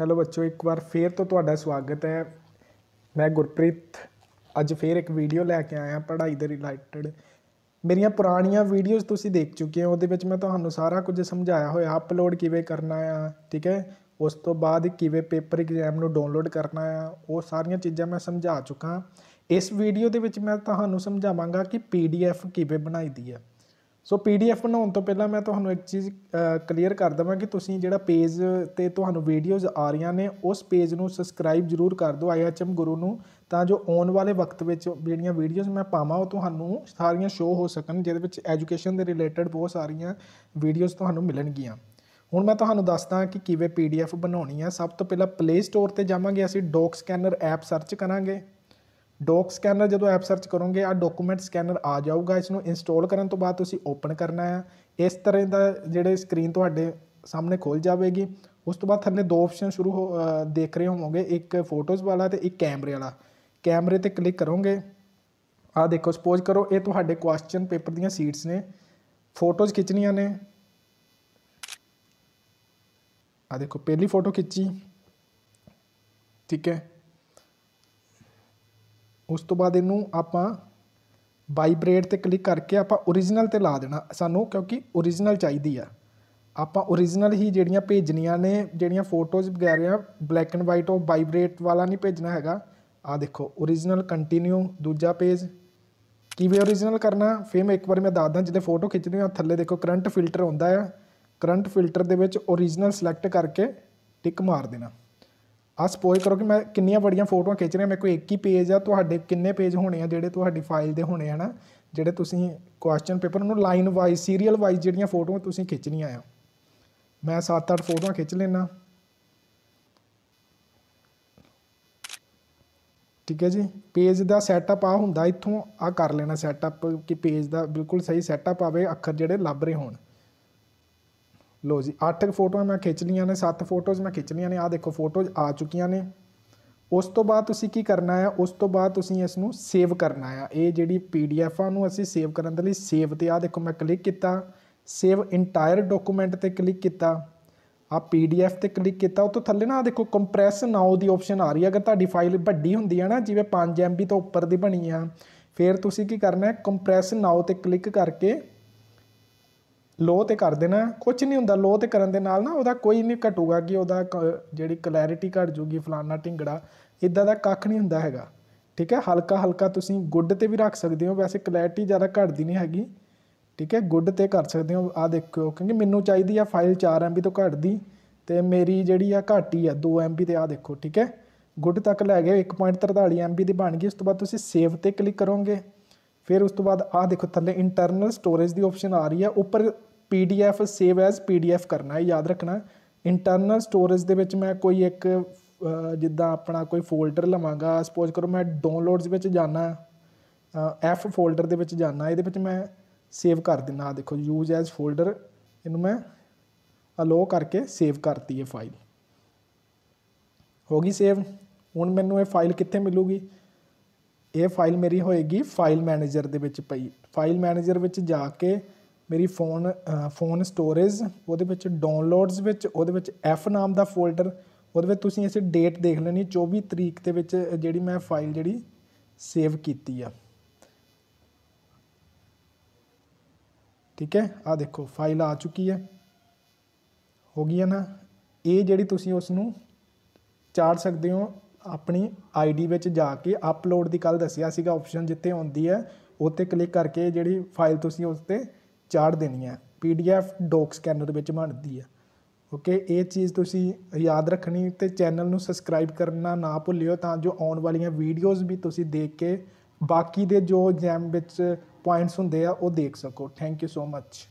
hello ਬੱਚੋ ਇੱਕ ਵਾਰ ਫੇਰ ਤੋਂ ਤੁਹਾਡਾ ਸਵਾਗਤ ਹੈ ਮੈਂ ਗੁਰਪ੍ਰੀਤ ਅੱਜ ਫੇਰ ਇੱਕ ਵੀਡੀਓ ਲੈ ਕੇ ਆਇਆ ਪੜ੍ਹਾਈ ਦੇ ਰਿਲੇਟਡ ਮੇਰੀਆਂ ਪੁਰਾਣੀਆਂ ਵੀਡੀਓਜ਼ ਤੁਸੀਂ ਦੇਖ ਚੁੱਕੇ ਹੋ ਉਹਦੇ ਵਿੱਚ ਮੈਂ ਤੁਹਾਨੂੰ ਸਾਰਾ ਕੁਝ ਸਮਝਾਇਆ ਹੋਇਆ ਅਪਲੋਡ ਕਿਵੇਂ ਕਰਨਾ ਆ ਠੀਕ ਹੈ ਉਸ ਤੋਂ ਬਾਅਦ ਕਿਵੇਂ ਪੇਪਰ ਐਗਜ਼ਾਮ ਨੂੰ ਡਾਊਨਲੋਡ ਕਰਨਾ ਆ ਉਹ ਸਾਰੀਆਂ ਚੀਜ਼ਾਂ ਮੈਂ ਸਮਝਾ ਚੁੱਕਾ ਇਸ ਵੀਡੀਓ ਦੇ ਵਿੱਚ ਮੈਂ ਤੁਹਾਨੂੰ ਸਮਝਾਵਾਂਗਾ ਕਿ ਪੀਡੀਐਫ ਕਿਵੇਂ ਬਣਾਈਦੀ ਹੈ ਸੋ ਪੀਡੀਐਫ ਬਣਾਉਣ ਤੋਂ ਪਹਿਲਾਂ ਮੈਂ ਤੁਹਾਨੂੰ ਇੱਕ ਚੀਜ਼ ਕਲੀਅਰ ਕਰ ਦਵਾਂ ਕਿ ਤੁਸੀਂ ਜਿਹੜਾ ਪੇਜ ਤੇ ਤੁਹਾਨੂੰ ਵੀਡੀਓਜ਼ ਆ ਰਹੀਆਂ ਨੇ ਉਸ ਪੇਜ ਨੂੰ ਸਬਸਕ੍ਰਾਈਬ ਜ਼ਰੂਰ ਕਰ ਦਿਓ ਆਈਐਚਐਮ ਗੁਰੂ ਨੂੰ ਤਾਂ ਜੋ ਆਉਣ ਵਾਲੇ ਵਕਤ ਵਿੱਚ ਜਿਹੜੀਆਂ ਵੀਡੀਓਜ਼ ਮੈਂ ਪਾਵਾਂ ਉਹ ਤੁਹਾਨੂੰ ਸਾਰੀਆਂ ਸ਼ੋ ਹੋ ਸਕਣ ਜਿਹਦੇ ਵਿੱਚ ਐਜੂਕੇਸ਼ਨ ਦੇ ਰਿਲੇਟਡ ਬਹੁਤ ਸਾਰੀਆਂ ਵੀਡੀਓਜ਼ ਤੁਹਾਨੂੰ ਮਿਲਣਗੀਆਂ ਹੁਣ ਮੈਂ ਤੁਹਾਨੂੰ ਦੱਸਦਾ ਕਿ ਕਿਵੇਂ ਪੀਡੀਐਫ ਬਣਾਉਣੀ ਹੈ ਸਭ ਤੋਂ ਪਹਿਲਾਂ ਪਲੇ ਸਟੋਰ ਤੇ ਜਾਵਾਂਗੇ ਅਸੀਂ ਡੌਕ ਸਕੈਨਰ ਐਪ ਸਰਚ ਕਰਾਂਗੇ ਡੌਕ ਸਕੈਨਰ ਜਦੋਂ ਐਪ ਸਰਚ ਕਰੋਗੇ ਆ ਡਾਕੂਮੈਂਟ ਸਕੈਨਰ ਆ ਜਾਊਗਾ ਇਸ ਨੂੰ ਇੰਸਟਾਲ ਕਰਨ ਤੋਂ ਬਾਅਦ ਤੁਸੀਂ ਓਪਨ ਕਰਨਾ ਹੈ ਇਸ ਤਰ੍ਹਾਂ ਦਾ ਜਿਹੜੇ ਸਕਰੀਨ ਤੁਹਾਡੇ ਸਾਹਮਣੇ ਖੁੱਲ ਜਾਵੇਗੀ ਉਸ ਤੋਂ ਬਾਅਦ ਥੱਲੇ ਦੋ ਆਪਸ਼ਨ ਸ਼ੁਰੂ ਹੋ ਦੇਖ ਰਹੇ ਹੋਵੋਗੇ ਇੱਕ ਫੋਟੋਜ਼ ਵਾਲਾ ਤੇ ਇੱਕ ਕੈਮਰੇ ਵਾਲਾ ਕੈਮਰੇ ਤੇ ਕਲਿੱਕ ਕਰੋਗੇ ਆ ਦੇਖੋ ਸਪੋਜ਼ ਕਰੋ ਇਹ ਤੁਹਾਡੇ ਕੁਐਸਚਨ ਪੇਪਰ ਦੀਆਂ ਸੀਟਸ ਨੇ ਫੋਟੋਜ਼ ਖਿੱਚਣੀਆਂ ਨੇ ਆ ਦੇਖੋ ਪਹਿਲੀ ਫੋਟੋ ਖਿੱਚੀ ਠੀਕ ਹੈ ਉਸ ਤੋਂ ਬਾਅਦ ਇਹਨੂੰ ਆਪਾਂ ਵਾਈਬ੍ਰੇਟ ਤੇ ਕਲਿੱਕ ਕਰਕੇ ਆਪਾਂ origignal ਤੇ ਲਾ ਦੇਣਾ ਸਾਨੂੰ ਕਿਉਂਕਿ origignal ਚਾਹੀਦੀ ਆ ਆਪਾਂ origignal ਹੀ ਜਿਹੜੀਆਂ ਭੇਜਣੀਆਂ ਨੇ ਜਿਹੜੀਆਂ ਫੋਟੋਜ਼ ਵਗੈਰਾ ਬਲੈਕ ਐਂਡ ਵਾਈਟ ਉਹ ਵਾਈਬ੍ਰੇਟ ਵਾਲਾ ਨਹੀਂ ਭੇਜਣਾ ਹੈਗਾ ਆ ਦੇਖੋ origignal ਕੰਟੀਨਿਊ ਦੂਜਾ ਪੇਜ ਕਿਵੇਂ origignal ਕਰਨਾ ਫੇਮ ਮੈਂ ਇੱਕ ਵਾਰ ਮੈਂ ਦੱਸ ਦਾਂ ਜਿੱਦੇ ਫੋਟੋ ਖਿੱਚਦੇ ਆ ਥੱਲੇ ਦੇਖੋ ਕਰੰਟ ਫਿਲਟਰ ਹੁੰਦਾ ਆ ਕਰੰਟ ਫਿਲਟਰ ਦੇ ਵਿੱਚ origignal ਸਿਲੈਕਟ ਕਰਕੇ ਟਿਕ ਮਾਰ ਦੇਣਾ ਆ ਸਪੋਜ਼ ਕਰੋ ਕਿ ਮੈਂ ਕਿੰਨੀਆਂ ਬੜੀਆਂ ਫੋਟੋਆਂ ਖਿੱਚ ਰਿਹਾ ਮੇਰੇ ਕੋਲ ਇੱਕ ਹੀ ਪੇਜ ਆ ਤੁਹਾਡੇ ਕਿੰਨੇ ਪੇਜ ਹੋਣੇ ਆ ਜਿਹੜੇ ਤੁਹਾਡੀ ਫਾਈਲ ਦੇ ਹੋਣੇ ਆ ਨਾ ਜਿਹੜੇ ਤੁਸੀਂ ਕੁਐਸਚਨ ਪੇਪਰ ਨੂੰ ਲਾਈਨ ਵਾਈਜ਼ ਸੀਰੀਅਲ ਵਾਈਜ਼ ਜਿਹੜੀਆਂ ਫੋਟੋਆਂ ਤੁਸੀਂ ਖਿੱਚਣੀਆਂ ਆ ਮੈਂ 7-8 ਫੋਟੋਆਂ ਖਿੱਚ ਲੈਣਾ ਠੀਕ ਹੈ ਜੀ ਪੇਜ ਦਾ ਸੈਟਅਪ ਆ ਹੁੰਦਾ ਇੱਥੋਂ ਆ ਕਰ ਲੈਣਾ ਸੈਟਅਪ ਕਿ ਪੇਜ ਦਾ ਬਿਲਕੁਲ ਸਹੀ ਸੈਟਅਪ ਆਵੇ ਅੱਖਰ ਜਿਹੜੇ ਲੱਭ ਰਹੇ ਹੋਣ ਲੋ ਜੀ 8 ਫੋਟੋਆਂ ਮੈਂ ਖਿੱਚ ਲੀਆਂ ਨੇ 7 ਫੋਟੋਜ਼ ਮੈਂ ਖਿੱਚ ਲੀਆਂ ਨੇ ਆ ਦੇਖੋ ਫੋਟੋਜ਼ ਆ ਚੁੱਕੀਆਂ ਨੇ ਉਸ ਤੋਂ ਬਾਅਦ ਤੁਸੀਂ ਕੀ ਕਰਨਾ ਹੈ ਉਸ ਤੋਂ ਬਾਅਦ ਤੁਸੀਂ ਇਸ ਨੂੰ ਸੇਵ ਕਰਨਾ ਹੈ ਇਹ ਜਿਹੜੀ ਪੀਡੀਐਫ ਆ ਨੂੰ ਅਸੀਂ ਸੇਵ ਕਰਨ ਦੇ ਲਈ ਸੇਵ ਤੇ ਆ ਦੇਖੋ ਮੈਂ ਕਲਿੱਕ ਕੀਤਾ ਸੇਵ ਇੰਟਾਇਰ ਡਾਕੂਮੈਂਟ ਤੇ ਕਲਿੱਕ ਕੀਤਾ ਆ ਪੀਡੀਐਫ ਤੇ ਕਲਿੱਕ ਕੀਤਾ ਉਹ ਤੋਂ ਥੱਲੇ ਨਾ ਦੇਖੋ ਕੰਪਰੈਸ ਨਾਓ ਦੀ ਆਪਸ਼ਨ ਆ ਰਹੀ ਹੈ ਅਗਰ ਤੁਹਾਡੀ ਫਾਈਲ ਵੱਡੀ ਹੁੰਦੀ ਹੈ ਨਾ ਜਿਵੇਂ 5 ਐਮਬੀ ਤੋਂ ਉੱਪਰ ਦੀ ਬਣੀ ਆ ਫਿਰ ਤੁਸੀਂ ਕੀ ਕਰਨਾ ਹੈ ਕੰਪਰੈਸ ਨਾਓ ਤੇ ਕਲਿੱਕ ਕਰਕੇ ਲੋ ਤੇ ਕਰ ਦੇਣਾ ਕੁਝ ਨਹੀਂ ਹੁੰਦਾ ਲੋ ਤੇ ਕਰਨ ਦੇ ਨਾਲ ਨਾ ਉਹਦਾ ਕੋਈ ਨਹੀਂ ਘਟੂਗਾ ਕਿ ਉਹਦਾ ਜਿਹੜੀ ਕਲੈਰਿਟੀ ਘਟ ਜੂਗੀ ਫਲਾਨਾ ਢਿੰਗੜਾ ਇਦਾਂ ਦਾ ਕੱਖ ਨਹੀਂ ਹੁੰਦਾ ਹੈਗਾ ਠੀਕ ਹੈ ਹਲਕਾ ਹਲਕਾ ਤੁਸੀਂ ਗੁੱਡ ਤੇ ਵੀ ਰੱਖ ਸਕਦੇ ਹੋ ਵੈਸੇ ਕਲੈਰਿਟੀ ਜ਼ਿਆਦਾ ਘਟਦੀ ਨਹੀਂ ਹੈਗੀ ਠੀਕ ਹੈ ਗੁੱਡ ਤੇ ਕਰ ਸਕਦੇ ਹੋ ਆ ਦੇਖੋ ਕਿਉਂਕਿ ਮੈਨੂੰ ਚਾਹੀਦੀ ਆ ਫਾਈਲ 4 MB ਤੋਂ ਘਟਦੀ ਤੇ ਮੇਰੀ ਜਿਹੜੀ ਆ ਘਾਟੀ ਆ 2 MB ਤੇ ਆ ਦੇਖੋ ਠੀਕ ਹੈ ਗੁੱਡ ਤੱਕ ਲੈ ਗਏ 1.43 MB ਦੀ ਬਣ ਗਈ ਉਸ ਤੋਂ ਬਾਅਦ ਤੁਸੀਂ ਸੇਵ ਤੇ ਕਲਿੱਕ ਕਰੋਗੇ ਫਿਰ ਉਸ ਤੋਂ ਬਾਅਦ ਆ ਦੇਖੋ ਥੱਲੇ ਇੰਟਰਨਲ ਸਟੋਰੇਜ ਦੀ ਆਪਸ਼ਨ ਆ ਰਹੀ ਆ ਉੱਪਰ ਪੀਡੀਐਫ ਸੇਵ ਐਜ਼ ਪੀਡੀਐਫ ਕਰਨਾ ਹੈ ਯਾਦ ਰੱਖਣਾ ਇੰਟਰਨਲ ਸਟੋਰੇਜ ਦੇ ਵਿੱਚ ਮੈਂ ਕੋਈ ਇੱਕ ਜਿੱਦਾਂ ਆਪਣਾ ਕੋਈ ਫੋਲਡਰ ਲਵਾਂਗਾ ਸਪੋਜ਼ ਕਰੋ ਮੈਂ ਡਾਊਨਲੋਡਸ ਵਿੱਚ ਜਾਣਾ ਐਫ ਫੋਲਡਰ ਦੇ ਵਿੱਚ ਜਾਣਾ ਇਹਦੇ ਵਿੱਚ ਮੈਂ ਸੇਵ ਕਰ ਦਿੰਦਾ ਆ ਦੇਖੋ ਯੂਜ਼ ਐਜ਼ ਫੋਲਡਰ ਇਹਨੂੰ ਮੈਂ ਅਲੋ ਕਰਕੇ ਸੇਵ ਕਰਤੀ ਇਹ ਫਾਈਲ ਹੋ ਗਈ ਸੇਵ ਹੁਣ ਮੈਨੂੰ ਇਹ ਫਾਈਲ ਕਿੱਥੇ ਮਿਲੂਗੀ ਇਹ ਫਾਈਲ ਮੇਰੀ ਹੋਏਗੀ ਫਾਈਲ ਮੈਨੇਜਰ ਦੇ ਵਿੱਚ ਪਈ ਫਾਈਲ ਮੈਨੇਜਰ ਵਿੱਚ ਜਾ ਕੇ ਮੇਰੀ ਫੋਨ ਫੋਨ ਸਟੋਰੇਜ ਉਹਦੇ ਵਿੱਚ ਡਾਊਨਲੋਡਸ ਵਿੱਚ ਉਹਦੇ ਵਿੱਚ ਐਫ ਨਾਮ ਦਾ ਫੋਲਡਰ ਉਹਦੇ ਵਿੱਚ ਤੁਸੀਂ ਅਸੀਂ ਡੇਟ ਦੇਖ ਲੈਣੀ 24 ਤਰੀਕ ਦੇ ਵਿੱਚ ਜਿਹੜੀ ਮੈਂ ਫਾਈਲ ਜਿਹੜੀ ਸੇਵ ਕੀਤੀ ਆ ਠੀਕ ਹੈ ਆ ਦੇਖੋ ਫਾਈਲ ਆ ਚੁੱਕੀ ਹੈ ਹੋ ਗਈ ਹੈ ਨਾ ਇਹ ਜਿਹੜੀ ਤੁਸੀਂ ਉਸ ਨੂੰ ਚਾੜ ਸਕਦੇ ਹੋ ਆਪਣੀ ਆਈਡੀ ਵਿੱਚ ਜਾ ਕੇ ਅਪਲੋਡ ਦੀ ਕੱਲ ਦੱਸਿਆ ਸੀਗਾ ਆਪਸ਼ਨ ਜਿੱਥੇ ਆਉਂਦੀ ਹੈ ਉੱਤੇ ਕਲਿੱਕ ਕਰਕੇ ਜਿਹੜੀ ਫਾਈਲ ਤੁਸੀਂ ਉਸ ਤੇ ਚਾੜ ਦੇਣੀ ਹੈ ਪੀਡੀਐਫ ਡੌਕ ਸਕੈਨਰ ਵਿੱਚ ਬਣਦੀ ਹੈ ਓਕੇ ਇਹ ਚੀਜ਼ ਤੁਸੀਂ ਯਾਦ ਰੱਖਣੀ ਤੇ ਚੈਨਲ ਨੂੰ ਸਬਸਕ੍ਰਾਈਬ ਕਰਨਾ ਨਾ ਭੁੱਲਿਓ ਤਾਂ ਜੋ ਆਉਣ ਵਾਲੀਆਂ ਵੀਡੀਓਜ਼ ਵੀ ਤੁਸੀਂ ਦੇਖ ਕੇ ਬਾਕੀ ਦੇ ਜੋ ਜੈਮ ਵਿੱਚ ਪੁਆਇੰਟਸ ਹੁੰਦੇ ਆ ਉਹ ਦੇਖ ਸਕੋ ਥੈਂਕ ਯੂ ਸੋ ਮੱਚ